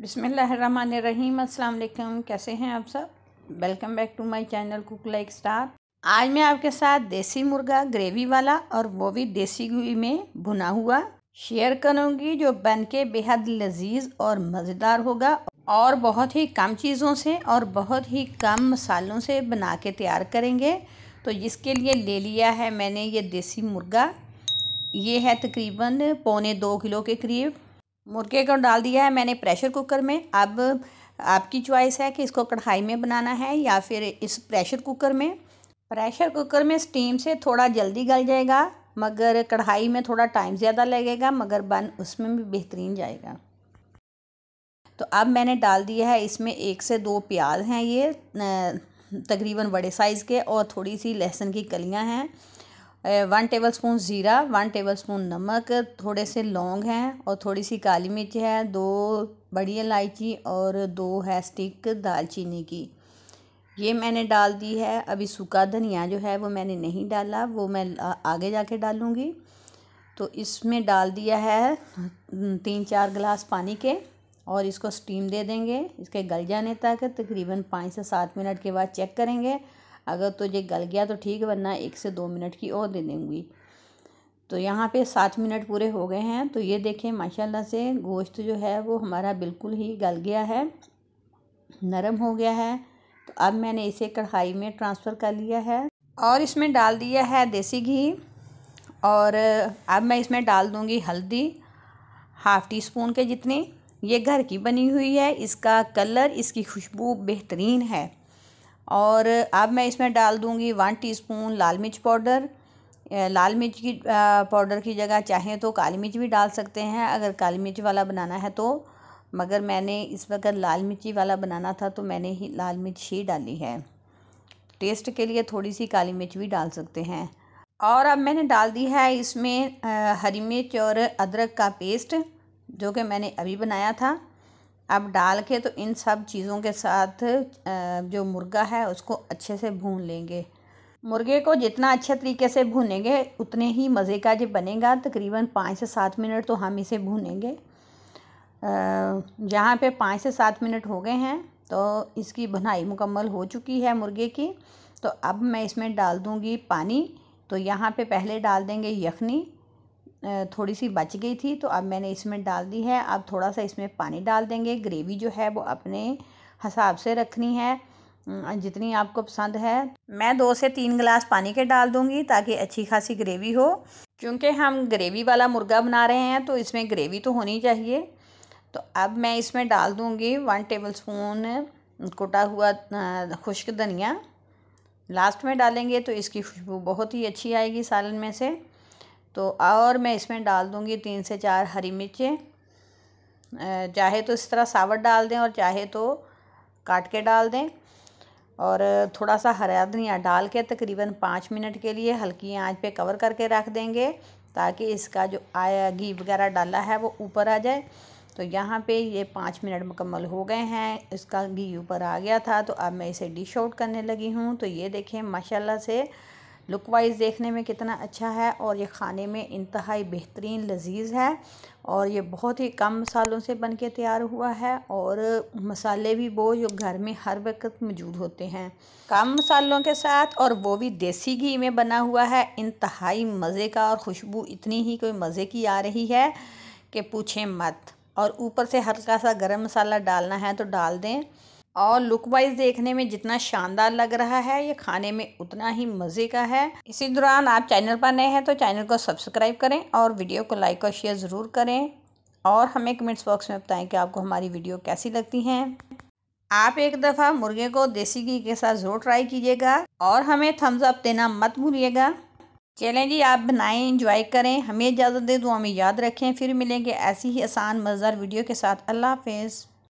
बिसमीम अल्लाम कैसे हैं आप सब welcome back to my channel cook like star आज मैं आपके साथ देसी मुर्गा ग्रेवी वाला और वो भी देसी घी में भुना हुआ शेयर करूंगी जो बनके बेहद लजीज और मज़ेदार होगा और बहुत ही कम चीज़ों से और बहुत ही कम मसालों से बना के तैयार करेंगे तो जिसके लिए ले लिया है मैंने ये देसी मुर्गा ये है तकरीबन पौने दो किलो के करीब मुर्गे को डाल दिया है मैंने प्रेशर कुकर में अब आपकी चॉइस है कि इसको कढ़ाई में बनाना है या फिर इस प्रेशर कुकर में प्रेशर कुकर में स्टीम से थोड़ा जल्दी गल जाएगा मगर कढ़ाई में थोड़ा टाइम ज़्यादा लगेगा मगर बन उसमें भी बेहतरीन जाएगा तो अब मैंने डाल दिया है इसमें एक से दो प्याज हैं ये तकरीबन बड़े साइज़ के और थोड़ी सी लहसुन की कलियां हैं वन टेबल स्पून ज़ीरा वन टेबल स्पून नमक थोड़े से लौंग हैं और थोड़ी सी काली मिर्च है दो बड़ी इलायची और दो है स्टिक दालचीनी की ये मैंने डाल दी है अभी सूखा धनिया जो है वो मैंने नहीं डाला वो मैं आगे जाके डालूँगी तो इसमें डाल दिया है हम्म, तीन चार गिलास पानी के और इसको स्टीम दे देंगे इसके गल जाने तक तकरीबन पाँच से सात मिनट के बाद चेक करेंगे अगर तो ये गल गया तो ठीक वरना एक से दो मिनट की और दे दूँगी तो यहाँ पे सात मिनट पूरे हो गए हैं तो ये देखें माशाल्लाह से गोश्त जो है वो हमारा बिल्कुल ही गल गया है नरम हो गया है तो अब मैंने इसे कढ़ाई में ट्रांसफ़र कर लिया है और इसमें डाल दिया है देसी घी और अब मैं इसमें डाल दूँगी हल्दी हाफ़ टी स्पून के जितनी ये घर की बनी हुई है इसका कलर इसकी खुशबू बेहतरीन है और अब मैं इसमें डाल दूँगी वन टीस्पून लाल मिर्च पाउडर लाल मिर्च की पाउडर की जगह चाहें तो काली मिर्च भी डाल सकते हैं अगर काली मिर्च वाला बनाना है तो मगर मैंने इस वक्त लाल मिर्ची वाला बनाना था तो मैंने ही लाल मिर्च ही डाली है टेस्ट के लिए थोड़ी सी काली मिर्च भी डाल सकते हैं और अब मैंने डाल दी है इसमें हरी मिर्च और अदरक का पेस्ट जो कि मैंने अभी बनाया था अब डाल के तो इन सब चीज़ों के साथ जो मुर्गा है उसको अच्छे से भून लेंगे मुर्गे को जितना अच्छे तरीके से भूनेंगे उतने ही मज़े का जो बनेगा तकरीबन पाँच से सात मिनट तो हम इसे भूनेंगे जहाँ पे पाँच से सात मिनट हो गए हैं तो इसकी भुनाई मुकम्मल हो चुकी है मुर्गे की तो अब मैं इसमें डाल दूँगी पानी तो यहाँ पे पहले डाल देंगे यखनी थोड़ी सी बच गई थी तो अब मैंने इसमें डाल दी है अब थोड़ा सा इसमें पानी डाल देंगे ग्रेवी जो है वो अपने हिसाब से रखनी है जितनी आपको पसंद है मैं दो से तीन गिलास पानी के डाल दूंगी ताकि अच्छी खासी ग्रेवी हो क्योंकि हम ग्रेवी वाला मुर्गा बना रहे हैं तो इसमें ग्रेवी तो होनी चाहिए तो अब मैं इसमें डाल दूंगी वन टेबल स्पून कुटा हुआ खुश्क धनिया लास्ट में डालेंगे तो इसकी खुशबू बहुत ही अच्छी आएगी सालन में से तो और मैं इसमें डाल दूँगी तीन से चार हरी मिर्चें चाहे तो इस तरह सावत डाल दें और चाहे तो काट के डाल दें और थोड़ा सा हरा धनिया डाल के तकरीबन पाँच मिनट के लिए हल्की आंच पे कवर करके रख देंगे ताकि इसका जो आया घी वगैरह डाला है वो ऊपर आ जाए तो यहाँ पे ये पाँच मिनट मुकम्मल हो गए हैं इसका घी ऊपर आ गया था तो अब मैं इसे डिश आउट करने लगी हूँ तो ये देखें माशाल्लाह से लुक वाइज देखने में कितना अच्छा है और ये खाने में इंतहाई बेहतरीन लजीज है और ये बहुत ही कम मसालों से बन के तैयार हुआ है और मसाले भी वो जो घर में हर वक्त मौजूद होते हैं कम मसालों के साथ और वो भी देसी घी में बना हुआ है इंतहाई मज़े का और खुशबू इतनी ही कोई मज़े की आ रही है कि पूछें मत और ऊपर से हल्का सा गर्म मसाला डालना है तो डाल दें और लुक वाइज देखने में जितना शानदार लग रहा है ये खाने में उतना ही मज़े का है इसी दौरान आप चैनल पर नए हैं तो चैनल को सब्सक्राइब करें और वीडियो को लाइक और शेयर ज़रूर करें और हमें कमेंट्स बॉक्स में बताएं कि आपको हमारी वीडियो कैसी लगती हैं आप एक दफ़ा मुर्गे को देसी घी के साथ ज़रूर ट्राई कीजिएगा और हमें थम्स अप देना मत भूलिएगा चलें जी आप बनाएं इंजॉय करें हमें इजाज़त दे दो हमें याद रखें फिर मिलेंगे ऐसी ही आसान मज़ेदार वीडियो के साथ अल्लाह हाफिज़